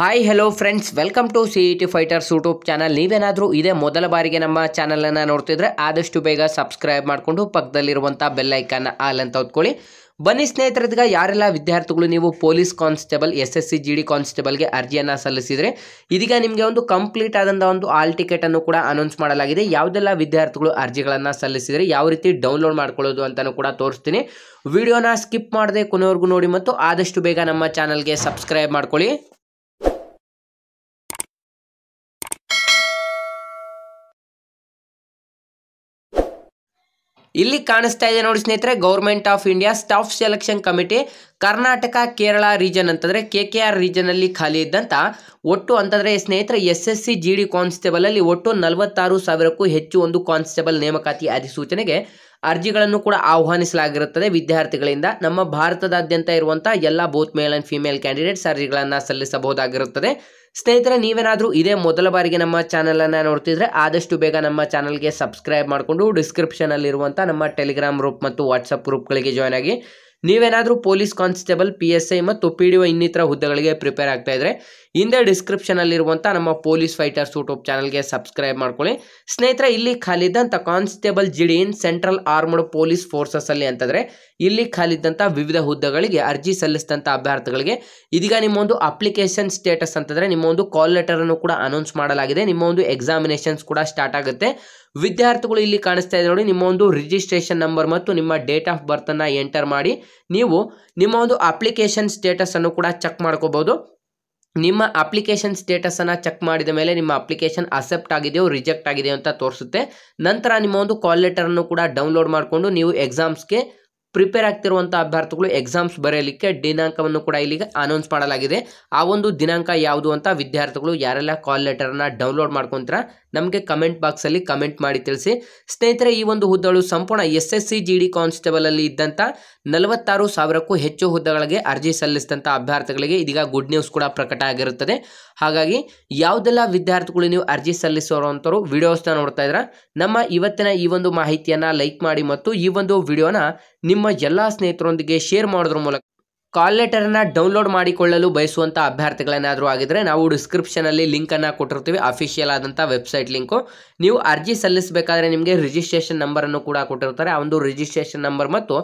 hi hello friends welcome to C E T Fighters YouTube channel ನೀವೇನಾದರೂ ಇದೇ ಮೊದಲ ಬಾರಿಗೆ ನಮ್ಮ ಚಾನಲನ್ನು ನೋಡ್ತಿದ್ರೆ ಆದಷ್ಟು ಬೇಗ ಸಬ್ಸ್ಕ್ರೈಬ್ ಮಾಡಿಕೊಂಡು ಪಕ್ಕದಲ್ಲಿರುವಂಥ ಬೆಲ್ಲೈಕನ್ನ ಆಲ್ ಅಂತ ಹೊತ್ಕೊಳ್ಳಿ ಬನ್ನಿ ಸ್ನೇಹಿತರದ್ಗ ಯಾರೆಲ್ಲ ವಿದ್ಯಾರ್ಥಿಗಳು ನೀವು police constable S S C G D ಕಾನ್ಸ್ಟೇಬಲ್ಗೆ ಅರ್ಜಿಯನ್ನು ಸಲ್ಲಿಸಿದರೆ ಇದೀಗ ನಿಮಗೆ ಒಂದು ಕಂಪ್ಲೀಟ್ ಆದಂಥ ಒಂದು ಆಲ್ ಟಿಕೆಟನ್ನು ಕೂಡ ಅನೌನ್ಸ್ ಮಾಡಲಾಗಿದೆ ಯಾವುದೆಲ್ಲ ವಿದ್ಯಾರ್ಥಿಗಳು ಅರ್ಜಿಗಳನ್ನು ಸಲ್ಲಿಸಿದರೆ ಯಾವ ರೀತಿ ಡೌನ್ಲೋಡ್ ಮಾಡ್ಕೊಳ್ಳೋದು ಅಂತಲೂ ಕೂಡ ತೋರಿಸ್ತೀನಿ ವಿಡಿಯೋನ ಸ್ಕಿಪ್ ಮಾಡದೆ ಕೊನೆವರೆಗೂ ನೋಡಿ ಮತ್ತು ಆದಷ್ಟು ಬೇಗ ನಮ್ಮ ಚಾನಲ್ಗೆ ಸಬ್ಸ್ಕ್ರೈಬ್ ಮಾಡ್ಕೊಳ್ಳಿ ಇಲ್ಲಿ ಕಾಣಿಸ್ತಾ ಇದೆ ನೋಡಿ ಸ್ನೇಹಿತರೆ government of India staff selection committee Karnataka Kerala region ಅಂತಂದರೆ ಕೆ ಕೆ ಆರ್ ರೀಜನಲ್ಲಿ ಖಾಲಿ ಇದ್ದಂಥ ಒಟ್ಟು ಅಂತಂದರೆ ಸ್ನೇಹಿತರೆ S S C G D ಕಾನ್ಸ್ಟೇಬಲಲ್ಲಿ ಒಟ್ಟು ನಲವತ್ತಾರು ಸಾವಿರಕ್ಕೂ ಹೆಚ್ಚು ಒಂದು ಕಾನ್ಸ್ಟೇಬಲ್ ನೇಮಕಾತಿ ಅಧಿಸೂಚನೆಗೆ ಅರ್ಜಿಗಳನ್ನು ಕೂಡ ಆಹ್ವಾನಿಸಲಾಗಿರುತ್ತದೆ ವಿದ್ಯಾರ್ಥಿಗಳಿಂದ ನಮ್ಮ ಭಾರತದಾದ್ಯಂತ ಇರುವಂಥ ಎಲ್ಲ both male and female candidates ಅರ್ಜಿಗಳನ್ನು ಸಲ್ಲಿಸಬಹುದಾಗಿರುತ್ತದೆ ಸ್ನೇಹಿತರೆ ನೀವೇನಾದರೂ ಇದೇ ಮೊದಲ ಬಾರಿಗೆ ನಮ್ಮ ಚಾನಲನ್ನು ನೋಡ್ತಿದ್ರೆ ಆದಷ್ಟು ಬೇಗ ನಮ್ಮ ಚಾನಲ್ಗೆ ಸಬ್ಸ್ಕ್ರೈಬ್ ಮಾಡಿಕೊಂಡು ಡಿಸ್ಕ್ರಿಪ್ಷನಲ್ಲಿರುವಂಥ ನಮ್ಮ ಟೆಲಿಗ್ರಾಮ್ ಗ್ರೂಪ್ ಮತ್ತು ವಾಟ್ಸಪ್ ಗ್ರೂಪ್ಗಳಿಗೆ ಜಾಯ್ನ್ ಆಗಿ ನೀವೇನಾದರೂ police constable P S I ಮತ್ತು ಪಿ ಡಿ ಒ ಇನ್ನಿತರ ಹುದ್ದೆಗಳಿಗೆ ಪ್ರಿಪೇರ್ ಆಗ್ತಾ ಇದ್ರೆ ಹಿಂದೆ ಡಿಸ್ಕ್ರಿಪ್ಷನಲ್ಲಿರುವಂಥ ನಮ್ಮ ಪೊಲೀಸ್ ಫೈಟರ್ಸ್ ಯೂಟ್ಯೂಬ್ ಚಾನಲ್ಗೆ ಸಬ್ಸ್ಕ್ರೈಬ್ ಮಾಡ್ಕೊಳ್ಳಿ ಸ್ನೇಹಿತರೆ ಇಲ್ಲಿ ಖಾಲಿದ್ದಂಥ constable D in central armed police ಅಲ್ಲಿ ಅಂತಂದರೆ ಇಲ್ಲಿ ಖಾಲಿದ್ದಂಥ ವಿವಿಧ ಹುದ್ದೆಗಳಿಗೆ ಅರ್ಜಿ ಸಲ್ಲಿಸಿದಂಥ ಅಭ್ಯರ್ಥಿಗಳಿಗೆ ಇದೀಗ ನಿಮ್ಮ ಒಂದು ಅಪ್ಲಿಕೇಶನ್ ಸ್ಟೇಟಸ್ ಅಂತಂದರೆ ನಿಮ್ಮ ಒಂದು ಕಾಲ್ ಲೆಟರನ್ನು ಕೂಡ ಅನೌನ್ಸ್ ಮಾಡಲಾಗಿದೆ ನಿಮ್ಮ ಒಂದು ಎಕ್ಸಾಮಿನೇಷನ್ಸ್ ಕೂಡ ಸ್ಟಾರ್ಟ್ ಆಗುತ್ತೆ ವಿದ್ಯಾರ್ಥಿಗಳು ಇಲ್ಲಿ ಕಾಣಿಸ್ತಾ ಇದೆ ನೋಡಿ ನಿಮ್ಮ ಒಂದು ರಿಜಿಸ್ಟ್ರೇಷನ್ ನಂಬರ್ ಮತ್ತು ನಿಮ್ಮ ಡೇಟ್ ಆಫ್ ಬರ್ತನ್ನು ಎಂಟರ್ ಮಾಡಿ ನೀವು ನಿಮ್ಮ ಒಂದು ಅಪ್ಲಿಕೇಶನ್ ಸ್ಟೇಟಸನ್ನು ಕೂಡ ಚೆಕ್ ಮಾಡ್ಕೋಬೋದು ನಿಮ್ಮ ಅಪ್ಲಿಕೇಶನ್ ಸ್ಟೇಟಸನ್ನು ಚೆಕ್ ಮಾಡಿದ ಮೇಲೆ ನಿಮ್ಮ ಅಪ್ಲಿಕೇಶನ್ ಅಕ್ಸೆಪ್ಟ್ ಆಗಿದೆಯೋ ರಿಜೆಕ್ಟ್ ಆಗಿದೆಯೋ ಅಂತ ತೋರಿಸುತ್ತೆ ನಂತರ ನಿಮ್ಮ ಒಂದು ಕಾಲ್ ಲೆಟರನ್ನು ಕೂಡ ಡೌನ್ಲೋಡ್ ಮಾಡಿಕೊಂಡು ನೀವು ಎಕ್ಸಾಮ್ಸ್ಗೆ ಪ್ರಿಪೇರ್ ಆಗ್ತಿರುವಂಥ ಅಭ್ಯರ್ಥಿಗಳು ಎಕ್ಸಾಮ್ಸ್ ಬರೆಯಲಿಕ್ಕೆ ದಿನಾಂಕವನ್ನು ಕೂಡ ಇಲ್ಲಿಗೆ ಅನೌನ್ಸ್ ಮಾಡಲಾಗಿದೆ ಆ ಒಂದು ದಿನಾಂಕ ಯಾವುದು ಅಂತ ವಿದ್ಯಾರ್ಥಿಗಳು ಯಾರೆಲ್ಲ ಕಾಲ್ ಲೆಟರನ್ನು ಡೌನ್ಲೋಡ್ ಮಾಡ್ಕೊಂತೀರ ನಮಗೆ ಕಮೆಂಟ್ ಬಾಕ್ಸಲ್ಲಿ ಕಮೆಂಟ್ ಮಾಡಿ ತಿಳಿಸಿ ಸ್ನೇಹಿತರೆ ಈ ಒಂದು ಹುದ್ದೆಗಳು ಸಂಪೂರ್ಣ S S C G D ಕಾನ್ಸ್ಟೇಬಲಲ್ಲಿ ಇದ್ದಂಥ ನಲವತ್ತಾರು ಸಾವಿರಕ್ಕೂ ಹೆಚ್ಚು ಹುದ್ದೆಗಳಿಗೆ ಅರ್ಜಿ ಸಲ್ಲಿಸಿದಂಥ ಅಭ್ಯರ್ಥಿಗಳಿಗೆ ಇದೀಗ ಗುಡ್ ನ್ಯೂಸ್ ಕೂಡ ಪ್ರಕಟ ಆಗಿರುತ್ತದೆ ಹಾಗಾಗಿ ಯಾವುದೆಲ್ಲ ವಿದ್ಯಾರ್ಥಿಗಳು ನೀವು ಅರ್ಜಿ ಸಲ್ಲಿಸೋರಂಥವ್ರು ವಿಡಿಯೋಸ್ನ ನೋಡ್ತಾ ಇದ್ರ ನಮ್ಮ ಇವತ್ತಿನ ಈ ಒಂದು ಮಾಹಿತಿಯನ್ನು ಲೈಕ್ ಮಾಡಿ ಮತ್ತು ಈ ಒಂದು ವಿಡಿಯೋನ ನಿಮ್ಮ ಎಲ್ಲ ಸ್ನೇಹಿತರೊಂದಿಗೆ ಶೇರ್ ಮಾಡೋದ್ರ ಮೂಲಕ ಕಾಲ್ ಲೆಟರನ್ನು ಡೌನ್ಲೋಡ್ ಮಾಡಿಕೊಳ್ಳಲು ಬಯಸುವಂಥ ಅಭ್ಯರ್ಥಿಗಳೇನಾದರೂ ಆಗಿದ್ದರೆ ನಾವು ಡಿಸ್ಕ್ರಿಪ್ಷನಲ್ಲಿ ಲಿಂಕನ್ನು ಕೊಟ್ಟಿರ್ತೀವಿ ಅಫಿಷಿಯಲ್ ಆದಂಥ ವೆಬ್ಸೈಟ್ ಲಿಂಕು ನೀವು ಅರ್ಜಿ ಸಲ್ಲಿಸಬೇಕಾದ್ರೆ ನಿಮಗೆ ರಿಜಿಸ್ಟ್ರೇಷನ್ ನಂಬರನ್ನು ಕೂಡ ಕೊಟ್ಟಿರ್ತಾರೆ ಆ ಒಂದು ರಿಜಿಸ್ಟ್ರೇಷನ್ ನಂಬರ್ ಮತ್ತು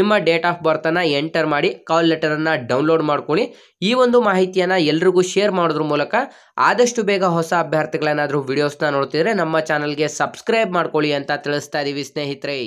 ನಿಮ್ಮ ಡೇಟ್ ಆಫ್ ಬರ್ತನ್ನು ಎಂಟರ್ ಮಾಡಿ ಕಾಲ್ ಲೆಟರನ್ನು ಡೌನ್ಲೋಡ್ ಮಾಡ್ಕೊಳ್ಳಿ ಈ ಒಂದು ಮಾಹಿತಿಯನ್ನು ಎಲ್ರಿಗೂ ಶೇರ್ ಮಾಡೋದ್ರ ಮೂಲಕ ಆದಷ್ಟು ಬೇಗ ಹೊಸ ಅಭ್ಯರ್ಥಿಗಳೇನಾದರೂ ವಿಡಿಯೋಸ್ನ ನೋಡ್ತಿದ್ರೆ ನಮ್ಮ ಚಾನಲ್ಗೆ ಸಬ್ಸ್ಕ್ರೈಬ್ ಮಾಡ್ಕೊಳ್ಳಿ ಅಂತ ತಿಳಿಸ್ತಾ ಇದ್ದೀವಿ ಸ್ನೇಹಿತರೆ